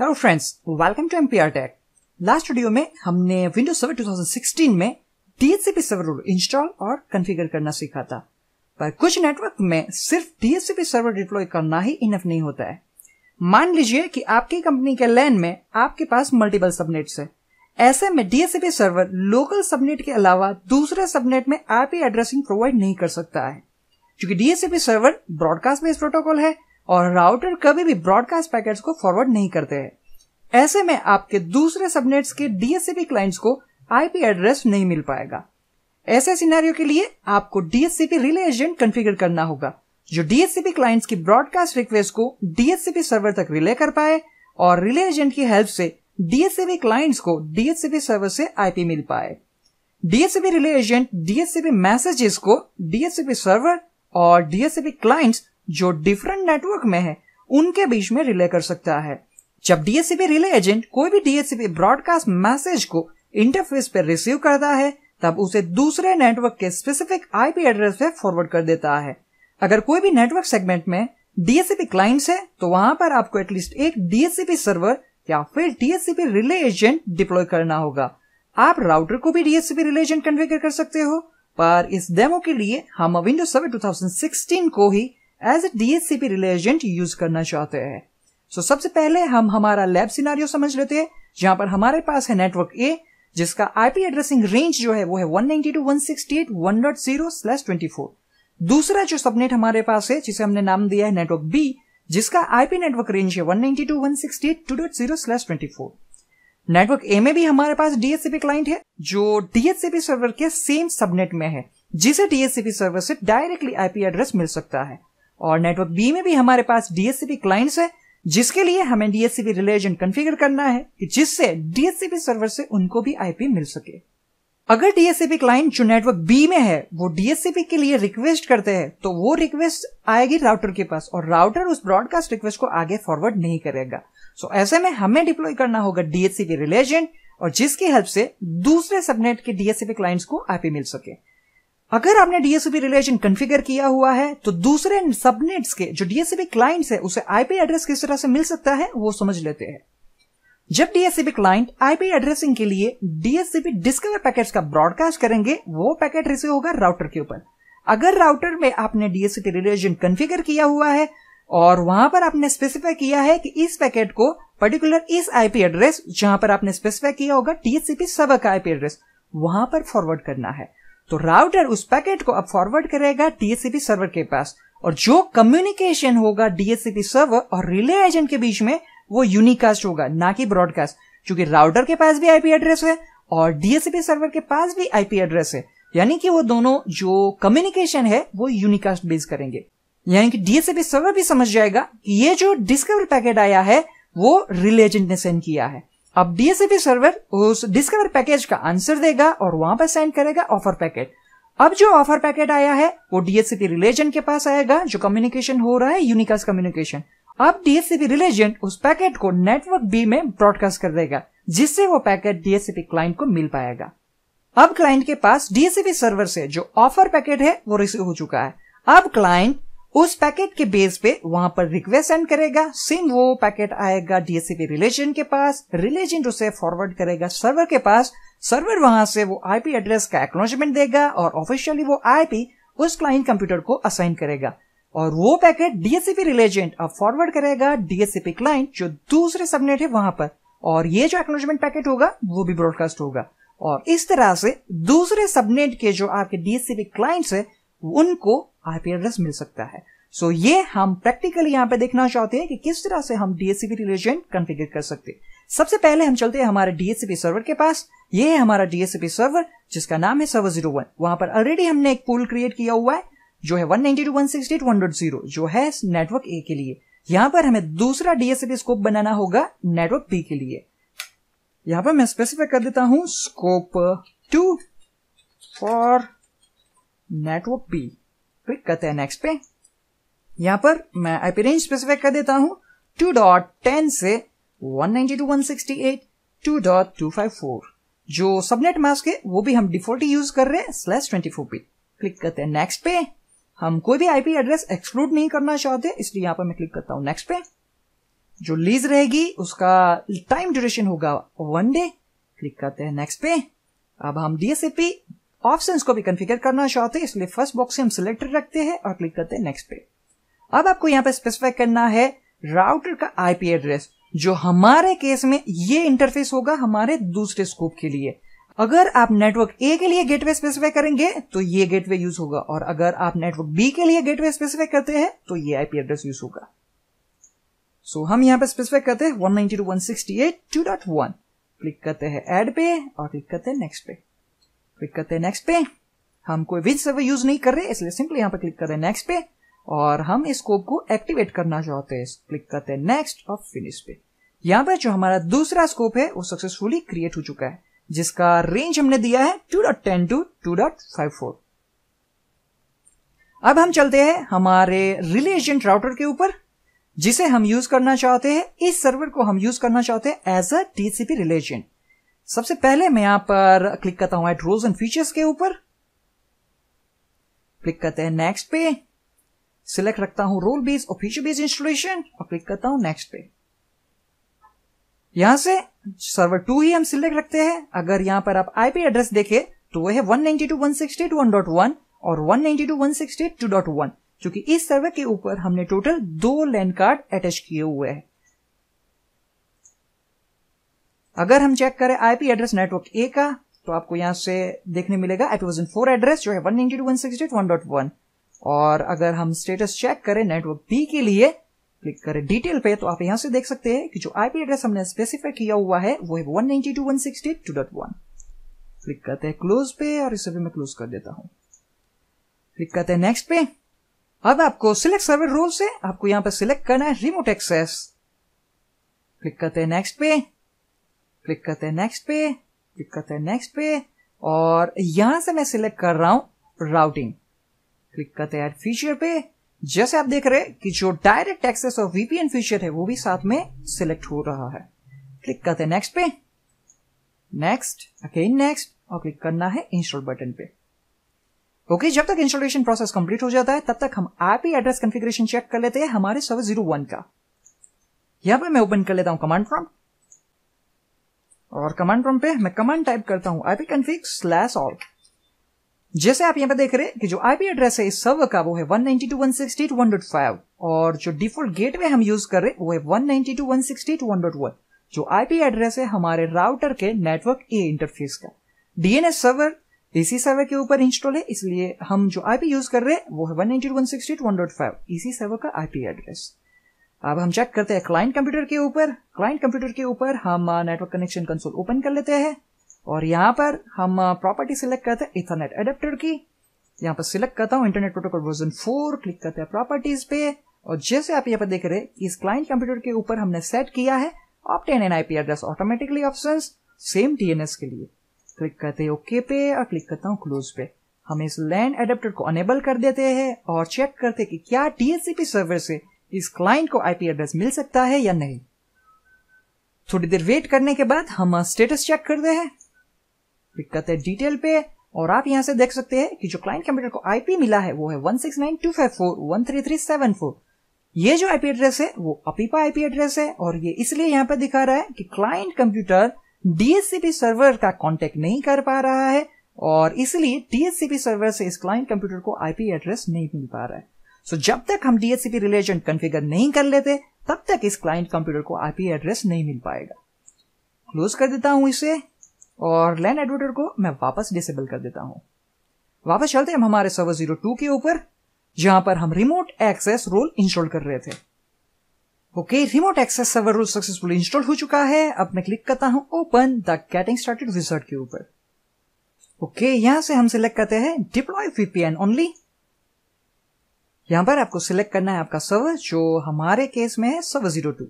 hello friends welcome to M P R tech last video में हमने Windows server 2016 में D H C P server role install और configure करना सीखा था पर कुछ नेटवर्क में सिर्फ डीएचसीपी सर्वर डिप्लॉय करना ही इनफ नहीं होता है मान लीजिए कि आपकी कंपनी के लैन में आपके पास मल्टीपल सबनेट्स है ऐसे में डीएससीपी सर्वर लोकल सबनेट के अलावा दूसरे सबनेट में आप एड्रेसिंग प्रोवाइड नहीं कर सकता है क्योंकि D S C P server broadcast based protocol है और राउटर कभी भी ब्रॉडकास्ट पैकेट्स को फॉरवर्ड नहीं करते हैं ऐसे में आपके दूसरे सबनेट्स के डीएससीपी क्लाइंट्स को आईपी एड्रेस नहीं मिल पाएगा ऐसे सिनेरियो के लिए आपको डीएससीपी रिले एजेंट कॉन्फ़िगर करना होगा जो डीएससीपी क्लाइंट्स की ब्रॉडकास्ट रिक्वेस्ट को डीएससीपी सर्वर तक रिले कर पाए और रिले एजेंट की हेल्प से डीएससीपी क्लाइंट्स को डीएससीपी सर्वर से आईपी मिल पाए D S C P relay agent D S C P messages को डीएससीपी सर्वर और डीएससीपी क्लाइंट्स जो डिफरेंट नेटवर्क में है उनके बीच में रिले कर सकता है जब डीएससीपी रिले एजेंट कोई भी डीएससीपी ब्रॉडकास्ट मैसेज को इंटरफेस पर रिसीव करता है तब उसे दूसरे नेटवर्क के स्पेसिफिक आईपी एड्रेस पे फॉरवर्ड कर देता है अगर कोई भी नेटवर्क सेगमेंट में डीएससीपी क्लाइंट्स है तो वहां पर आपको एटलीस्ट एक डीएससीपी सर्वर या फिर डीएससीपी रिले एजेंट डिप्लॉय करना होगा आप राउटर को भी डीएससीपी रिले एजेंट कन्फिगर कर सकते हो पर इस डेमो के लिए हम विंडोज थाउजेंड 2016 को ही as a D S C P relay agent use करना चाहते हैं सो so, सबसे पहले हम हमारा लैब सिनारियो समझ लेते हैं जहां पर हमारे पास है नेटवर्क ए जिसका आईपी एड्रेसिंग रेंज जो है वो है 192.168.1.0/24 दूसरा जो सबनेट हमारे पास है जिसे हमने नाम दिया है नेटवर्क बी जिसका आईपी नेटवर्क रेंज है 192.168.2.0/24 नेटवर्क ए में भी हमारे पास डीएससीपी क्लाइंट है जो डीएससीपी सर्वर के सेम सबनेट में है जिसे डीएससीपी सर्वर से डायरेक्टली आईपी एड्रेस मिल सकता है और नेटवर्क बी में भी हमारे पास डीएससीपी क्लाइंट्स है जिसके लिए हमें डीएससीपी रिलेशन कन्फिगर करना है कि जिससे डीएससीपी सर्वर से उनको भी आईपी मिल सके अगर डीएससीपी क्लाइंट जो नेटवर्क बी में है वो डीएससीपी के लिए रिक्वेस्ट करते हैं तो वो रिक्वेस्ट आएगी राउटर के पास और राउटर उस ब्रॉडकास्ट रिक्वेस्ट को आगे फॉरवर्ड नहीं करेगा सो ऐसे में हमें डिप्लॉय करना होगा डीएससीपी रिलेशन और जिसकी हेल्प से दूसरे सबनेट के डीएससीपी क्लाइंट्स को आईपी मिल सके अगर आपने डीएसपी रिलेशन कॉन्फ़िगर किया हुआ है तो दूसरे सबनेट्स के जो डीएसपी क्लाइंट्स है उसे आईपी एड्रेस किस तरह से मिल सकता है वो समझ लेते हैं जब डीएससीपी क्लाइंट आईपी एड्रेसिंग के लिए डीएससीपी डिस्कवर पैकेट्स का ब्रॉडकास्ट करेंगे वो पैकेट रिसीव होगा राउटर के ऊपर अगर राउटर में आपने डीएससीपी रिलेशन कन्फिगर किया हुआ है और वहां पर आपने स्पेसिफाई किया है कि इस पैकेट को पर्टिकुलर इस आईपी एड्रेस जहां पर आपने स्पेसिफाई किया होगा डीएससीपी सबक आईपी एड्रेस वहां पर फॉरवर्ड करना है तो राउटर उस पैकेट को अब फॉरवर्ड करेगा डीएससीपी सर्वर के पास और जो कम्युनिकेशन होगा डीएससीपी सर्वर और रिले एजेंट के बीच में वो यूनिकास्ट होगा ना कि ब्रॉडकास्ट क्योंकि राउटर के पास भी आईपी एड्रेस है और डीएससीपी सर्वर के पास भी आईपी एड्रेस है यानी कि वो दोनों जो कम्युनिकेशन है वो यूनिकास्ट बेस करेंगे यानी कि डीएससीपी सर्वर भी समझ जाएगा कि ये जो डिस्कवर पैकेट आया है वो रिले एजेंट ने सेंड किया है अब डीएसएफई सर्वर उस डिस्कवर पैकेज का आंसर देगा और वहां पर सेंड करेगा ऑफर पैकेट अब जो ऑफर पैकेट आया है वो डीएससीपी रिलेजन के पास आएगा जो कम्युनिकेशन हो रहा है यूनिकास कम्युनिकेशन अब डीएससीपी रिलेजन उस पैकेट को नेटवर्क बी में ब्रॉडकास्ट कर देगा जिससे वो पैकेट डीएससीपी क्लाइंट को मिल पाएगा अब क्लाइंट के पास डीएससीपी सर्वर से जो ऑफर पैकेट है वो रिसीव हो चुका है अब क्लाइंट उस पैकेट के बेस पे वहां पर रिक्वेस्ट सेंड करेगा सेम वो पैकेट आएगा डीएससीपी रिलेशन के पास रिलेशन उसे फॉरवर्ड करेगा सर्वर के पास सर्वर वहां से वो आईपी एड्रेस का एक्नोलॉजमेंट देगा और ऑफिशियली वो आईपी उस क्लाइंट कंप्यूटर को असाइन करेगा और वो पैकेट डीएससीपी रिलेजेंट अब फॉरवर्ड करेगा डीएससीपी क्लाइंट जो दूसरे सबनेट है वहां पर और ये जो एक्नोलॉजमेंट पैकेट होगा वो भी ब्रॉडकास्ट होगा और इस तरह से दूसरे सबनेट के जो आपके डीएससीपी क्लाइंट्स है उनको आईपी एड्रेस मिल सकता है सो so, ये हम प्रैक्टिकली यहां पे देखना चाहते हैं कि किस तरह से हम डीएससीपी रिलेशन कंफिगर कर सकते हैं सबसे पहले हम चलते हैं हमारे डीएससीपी सर्वर के पास ये है हमारा डीएससीपी सर्वर जिसका नाम है सर्वर जीरो वन वहां पर ऑलरेडी हमने एक पूल क्रिएट किया हुआ है जो है नाइनटी जो है नेटवर्क ए के लिए यहां पर हमें दूसरा डीएससीपी स्कोप बनाना होगा नेटवर्क बी के लिए यहां पर मैं स्पेसिफाई कर देता हूं scope two for network B click करते हैं नेक्स्ट पे यहां पर मैं आईपी रेंज स्पेसिफाई कर देता हूं 2.10 से 192.168 2.254 जो सबनेट मास्क है वो भी हम डिफॉल्ट यूज कर रहे हैं स्लैश ट्वेंटी फोर पे क्लिक करते हैं नेक्स्ट पे हम कोई भी आईपी एड्रेस एक्सक्लूड नहीं करना चाहते इसलिए यहां पर मैं क्लिक करता हूं नेक्स्ट पे जो लीज रहेगी उसका टाइम ड्यूरेशन होगा वन डे क्लिक करते हैं नेक्स्ट पे अब हम डीएसएपी ऑप्शंस को भी कॉन्फ़िगर करना चाहते हैं इसलिए फर्स्ट बॉक्स से हम सिलेक्टेड रखते हैं और क्लिक करते हैं नेक्स्ट पे अब आपको यहाँ पे स्पेसिफाई करना है राउटर का आईपी एड्रेस जो हमारे केस में ये इंटरफेस होगा हमारे दूसरे स्कोप के लिए अगर आप नेटवर्क ए के लिए गेटवे स्पेसिफाई करेंगे तो ये गेटवे यूज होगा और अगर आप नेटवर्क बी के लिए गेटवे स्पेसिफाई करते हैं तो ये आईपी एड्रेस यूज होगा सो so, हम यहाँ पे स्पेसिफाई करते हैं 192.168.2.1 क्लिक करते हैं एड पे और क्लिक करते हैं नेक्स्ट पे क्लिक करते हैं नेक्स्ट पे हम कोई विज सर्वर यूज नहीं कर रहे इसलिए सिंपली यहाँ पे क्लिक कर रहे हैं नेक्स्ट पे और हम इस स्कोप को एक्टिवेट करना चाहते हैं क्लिक करते हैं नेक्स्ट और फिनिश पे यहाँ पर जो हमारा दूसरा स्कोप है वो सक्सेसफुली क्रिएट हो चुका है जिसका रेंज हमने दिया है two dot ten two two dot five four अब हम चलते हैं हमारे रिले एजेंट राउटर के ऊपर जिसे हम यूज करना चाहते हैं इस सर्वर को हम यूज करना चाहते हैं as a T C P relay agent सबसे पहले मैं यहां पर क्लिक करता हूं एट रोल्स एंड फीचर्स के ऊपर क्लिक करते हैं नेक्स्ट पे सिलेक्ट रखता हूं रोल बेस और फीचर बेस इंस्टॉलेशन और क्लिक करता हूं नेक्स्ट पे यहां से सर्वर टू ही हम सिलेक्ट रखते हैं अगर यहां पर आप आईपी एड्रेस देखें तो वह है 192.168.1.1 और 192.168.2.1 क्योंकि इस सर्वर के ऊपर हमने टोटल दो लैंड कार्ड अटैच किए हुए हैं अगर हम चेक करें आईपी एड्रेस नेटवर्क ए का तो आपको यहां से देखने मिलेगा वर्जन फोर एड्रेस जो है one ninety two one one dot one और अगर हम स्टेटस चेक करें नेटवर्क बी के लिए क्लिक करें डिटेल पे तो आप यहां से देख सकते हैं कि जो आईपी एड्रेस हमने स्पेसिफाई किया हुआ है वो है one ninety two one sixty two dot one click करते हैं क्लोज पे और इसे भी मैं क्लोज कर देता हूं क्लिक करते हैं नेक्स्ट पे अब आपको सिलेक्ट सर्वर रोल से आपको यहां पर सिलेक्ट करना है रिमोट एक्सेस क्लिक करते हैं नेक्स्ट पे क्लिक करते हैं नेक्स्ट पे क्लिक करते हैं नेक्स्ट पे और यहां से मैं सिलेक्ट कर रहा हूं राउटिंग क्लिक करते हैं फीचर पे जैसे आप देख रहे हैं कि जो डायरेक्ट एक्सेस और वीपीएन फीचर है वो भी साथ में सिलेक्ट हो रहा है क्लिक करते हैं नेक्स्ट पे नेक्स्ट अगेन नेक्स्ट और क्लिक करना है इंस्टॉल बटन पे ओके okay, जब तक इंस्टॉलेशन प्रोसेस कंप्लीट हो जाता है तब तक हम आईपी एड्रेस कॉन्फ़िगरेशन चेक कर लेते हैं हमारे सर्वर जीरो वन का यहां पे मैं ओपन कर लेता हूं कमांड प्रॉम्प्ट और कमांड प्रॉम्प्ट पे मैं कमांड टाइप करता हूं आईपी कन्फिग स्लैश ऑल जैसे आप यहां पे देख रहे हैं कि जो आईपी एड्रेस है इस सर्वर का वो है 192.168.1.5 और जो डिफॉल्ट गेटवे हम यूज कर रहे हैं वो है 192.168.1.1 जो आईपी एड्रेस है हमारे राउटर के नेटवर्क ए इंटरफेस का डीएनएस सर्वर इसी सर्वर के ऊपर इंस्टॉल है इसलिए हम जो आईपी यूज कर रहे हैं वो है 192.168.1.5 इसी सर्वर का आईपी एड्रेस अब हम चेक करते हैं क्लाइंट कंप्यूटर के ऊपर क्लाइंट कंप्यूटर के ऊपर हम नेटवर्क कनेक्शन कंसोल ओपन कर लेते हैं और यहाँ पर हम प्रॉपर्टी uh, सिलेक्ट करते हैं इथरनेट एडेप्टर की यहाँ पर सिलेक्ट करता हूँ internet protocol version four click करते हैं प्रॉपर्टीज पे और जैसे आप यहाँ पर देख रहे हैं इस क्लाइंट कंप्यूटर के ऊपर हमने सेट किया है obtain an I P address automatically option same D N S के लिए क्लिक करते हैं ओके पे और क्लिक करता हूँ क्लोज पे हम इस लैंड एडेप्टर को अनेबल कर देते हैं और चेक करते हैं कि क्या टीएससीपी सर्वर से इस क्लाइंट को आईपी एड्रेस मिल सकता है या नहीं थोड़ी देर वेट करने के बाद हम स्टेटस चेक करते हैं क्लिक करते हैं डिटेल पे और आप यहां से देख सकते हैं कि जो क्लाइंट कंप्यूटर को आईपी मिला है वो है 169.254.13374 ये जो आईपी एड्रेस है वो अपीपा आईपी एड्रेस है और ये इसलिए यहां पर दिखा रहा है कि क्लाइंट कंप्यूटर डीएससीपी सर्वर का कॉन्टेक्ट नहीं कर पा रहा है और इसलिए डीएससीपी सर्वर से इस क्लाइंट कंप्यूटर को आईपी एड्रेस नहीं मिल पा रहा है सो जब तक हम डीएससीपी रिलेशन कॉन्फ़िगर नहीं कर लेते तब तक इस क्लाइंट कंप्यूटर को आईपी एड्रेस नहीं मिल पाएगा क्लोज कर देता हूं इसे और लैन एडवर्टर को मैं वापस डिसेबल कर देता हूं वापस चलते हम हमारे सर्वर जीरो टू के ऊपर जहां पर हम रिमोट एक्सेस रोल इंस्टॉल कर रहे थे okay remote access server role successful install हो चुका है अब मैं क्लिक करता हूं open the getting started wizard के ऊपर ओके यहां से हम सिलेक्ट करते हैं डिप्लॉय वीपीएन ओनली यहां पर आपको सिलेक्ट करना है आपका सर्वर जो हमारे केस में है server zero two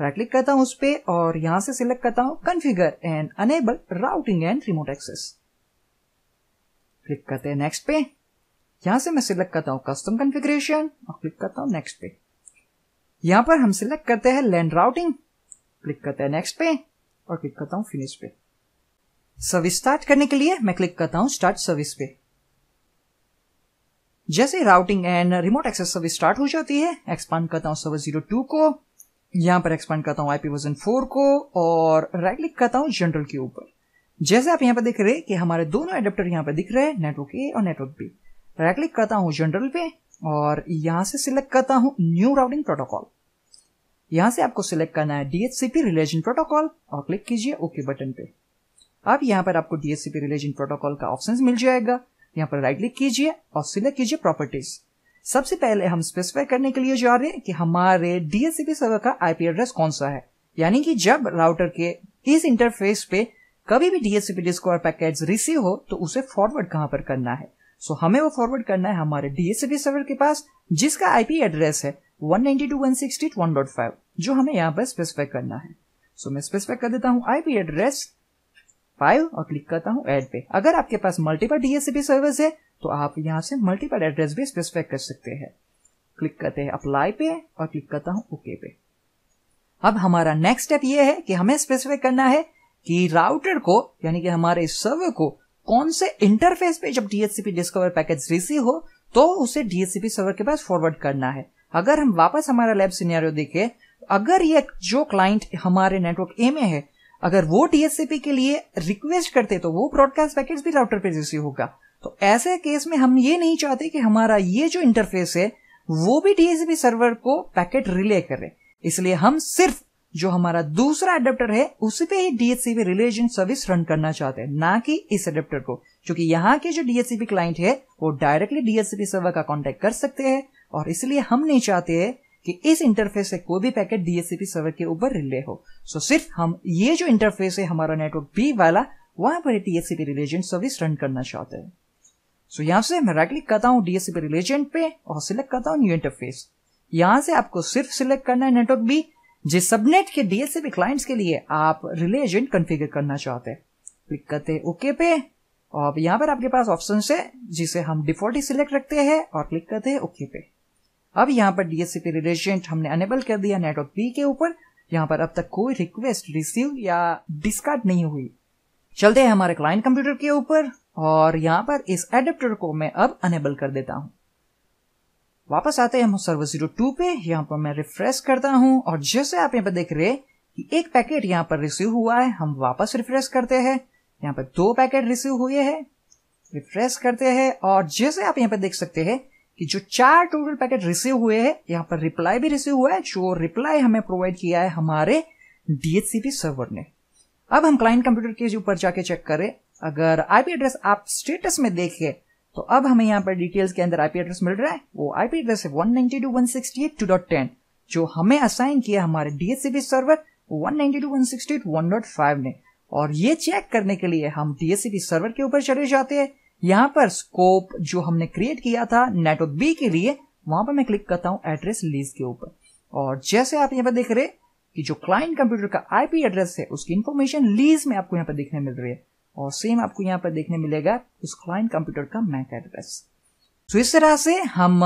right click करता हूं उस पर और यहाँ से सिलेक्ट करता हूं configure and enable routing and remote access click करते हैं नेक्स्ट पे यहां से मैं सिलेक्ट करता हूँ कस्टम कन्फिग्रेशन और क्लिक करता हूँ नेक्स्ट पे यहां पर हम सिलेक्ट करते हैं लैंड राउटिंग क्लिक करते हैं नेक्स्ट पे और क्लिक करता हूँ फिनिश पे सर्विस स्टार्ट करने के लिए मैं क्लिक करता हूँ स्टार्ट सर्विस पे जैसे routing and remote access service start हो जाती है एक्सपांड करता हूँ सर्वर जीरो टू को यहाँ पर एक्सपांड करता हूँ आईपी वर्जन फोर को और राइट क्लिक करता हूँ जनरल के ऊपर जैसे आप यहां पर देख रहे हैं कि हमारे दोनों एडेप्टर यहाँ पर दिख रहे हैं नेटवर्क ए और नेटवर्क बी राइट क्लिक करता हूँ जनरल पे और यहाँ से सिलेक्ट करता हूँ न्यू राउटिंग प्रोटोकॉल यहाँ से आपको सिलेक्ट करना है डीएचसीपी रिलेजन प्रोटोकॉल और क्लिक कीजिए ओके बटन पे अब यहाँ पर आपको डीएचसीपी रिलेजन प्रोटोकॉल का ऑप्शन मिल जाएगा यहाँ पर राइट क्लिक कीजिए और सिलेक्ट कीजिए प्रॉपर्टीज सबसे पहले हम स्पेसिफाई करने के लिए जा रहे हैं कि हमारे डीएससीपी सर्वर का आईपी एड्रेस कौन सा है यानी कि जब राउटर के इस इंटरफेस पे कभी भी डीएससीपी डिस्कवर पैकेज रिसीव हो तो उसे फॉरवर्ड कहां पर करना है सो हमें वो फॉरवर्ड करना है हमारे डीएससीपी सर्वर के पास जिसका आईपी एड्रेस है वन जो हमें यहाँ पर स्पेसिफाई करना है सो मैं स्पेसिफाई कर देता हूँ आईपी एड्रेस फाइल और क्लिक करता हूँ एड पे अगर आपके पास मल्टीपल डीएससीपी सर्विस है तो आप यहाँ से मल्टीपल एड्रेस भी स्पेसिफाई कर सकते हैं क्लिक करते हैं अप्लाई पे और क्लिक करता हूँ ओके पे अब हमारा नेक्स्ट स्टेप ये है कि हमें स्पेसिफाई करना है कि राउटर को यानी कि हमारे सर्वर को कौन से इंटरफेस पे जब डीएससीपी डिस्कवर पैकेज रिसीव हो तो उसे डीएससीपी सर्वर के पास फॉरवर्ड करना है अगर हम वापस हमारा लैब सिनेरियो देखें अगर ये जो क्लाइंट हमारे नेटवर्क ए में है अगर वो टीएससीपी के लिए रिक्वेस्ट करते तो वो ब्रॉडकास्ट पैकेट भी राउटर पे रिसीव होगा तो ऐसे केस में हम ये नहीं चाहते कि हमारा ये जो इंटरफेस है वो भी टीएससीपी सर्वर को पैकेट रिले करे इसलिए हम सिर्फ जो हमारा दूसरा एडेप्टर है उस पे ही डीएससीपी रिलेशन सर्विस रन करना चाहते हैं ना कि इस एडेप्टर को क्योंकि यहाँ के जो डीएससीपी क्लाइंट है वो डायरेक्टली डीएससीपी सर्वर का कॉन्टेक्ट कर सकते हैं और इसलिए हम नहीं चाहते हैं कि इस इंटरफेस से कोई भी पैकेट डीएससीपी सर्वर के ऊपर रिले हो सो so, सिर्फ हम ये जो इंटरफेस है हमारा नेटवर्क बी वाला वहां पर डीएससीपी रिलेजेंट सर्विस रन करना चाहते हैं सो so, यहां से मैं राइट क्लिक करता हूँ डीएससीपी रिलेजेंट पे और सिलेक्ट करता हूँ न्यू इंटरफेस यहां से आपको सिर्फ सिलेक्ट करना है नेटवर्क बी जिस सबनेट के डीएससीपी क्लाइंट्स के लिए आप रिले एजेंट कन्फिगर करना चाहते हैं क्लिक करते हैं ओके पे और यहाँ पर आपके पास ऑप्शन है जिसे हम डिफॉल्ट ही सिलेक्ट रखते हैं और क्लिक करते हैं ओके पे अब यहाँ पर डीएससीपी रिलेशेंट हमने अनेबल कर दिया नेटवर्क बी के ऊपर यहाँ पर अब तक कोई रिक्वेस्ट रिसीव या डिस्कार्ड नहीं हुई चलते हैं हमारे क्लाइंट कंप्यूटर के ऊपर और यहाँ पर इस एडेप्टर को मैं अब अनेबल कर देता हूँ वापस आते हैं हम सर्वर जीरो टू पे यहाँ पर मैं रिफ्रेश करता हूँ और जैसे आप यहाँ पर देख रहे कि एक पैकेट यहाँ पर रिसीव हुआ है हम वापस रिफ्रेश करते हैं यहाँ पर दो पैकेट रिसीव हुए हैं रिफ्रेश करते हैं और जैसे आप यहाँ पर देख सकते हैं कि जो चार टोटल पैकेट रिसीव हुए हैं यहाँ पर रिप्लाई भी रिसीव हुआ है जो रिप्लाई हमें प्रोवाइड किया है हमारे डीएचसीपी सर्वर ने अब हम क्लाइंट कंप्यूटर के ऊपर जाके चेक करें अगर आईपी एड्रेस आप स्टेटस में देखें तो अब हमें यहाँ पर डिटेल्स के अंदर आईपी एड्रेस मिल रहा है वो आईपी एड्रेस है वन 192.168.2.10 जो हमें असाइन किया हमारे डीएचसीपी सर्वर 192.168.1.5 ने और ये चेक करने के लिए हम डीएचसीपी सर्वर के ऊपर चले जाते हैं यहां पर स्कोप जो हमने क्रिएट किया था नेटवर्क बी के लिए वहां पर मैं क्लिक करता हूं एड्रेस लीज के ऊपर और जैसे आप यहां पर देख रहे कि जो क्लाइंट कंप्यूटर का आईपी एड्रेस है उसकी इंफॉर्मेशन लीज में आपको यहां पर देखने मिल रही है और सेम आपको यहां पर देखने मिलेगा उस क्लाइंट कंप्यूटर का मैक एड्रेस तो इस तरह से हम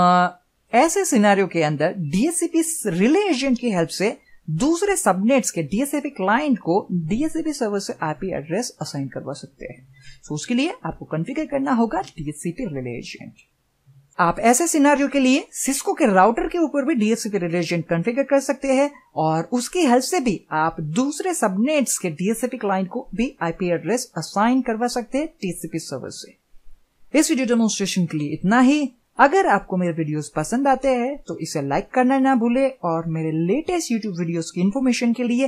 ऐसे सिनारियों के अंदर डीएससीपी रिले एजेंट की हेल्प से दूसरे सबनेट्स के डीएसएपी क्लाइंट को डीएसएपी सर्वर से आईपी एड्रेस असाइन करवा सकते हैं सो उसके लिए आपको कॉन्फ़िगर करना होगा डीएससीपी रिले आप ऐसे सिनारियो के लिए सिस्को के राउटर के ऊपर भी डीएससीपी रिलेशन कॉन्फ़िगर कर सकते हैं और उसकी हेल्प से भी आप दूसरे सबनेट्स के डीएसएपी क्लाइंट को भी आईपी एड्रेस असाइन करवा सकते हैं टीसीपी सर्वर से इस वीडियो डेमोन्स्ट्रेशन के लिए इतना ही अगर आपको मेरे वीडियोस पसंद आते हैं तो इसे लाइक करना ना भूले और मेरे लेटेस्ट यूट्यूब वीडियोस की इन्फॉर्मेशन के लिए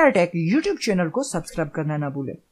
आर टेक यूट्यूब चैनल को सब्सक्राइब करना ना भूले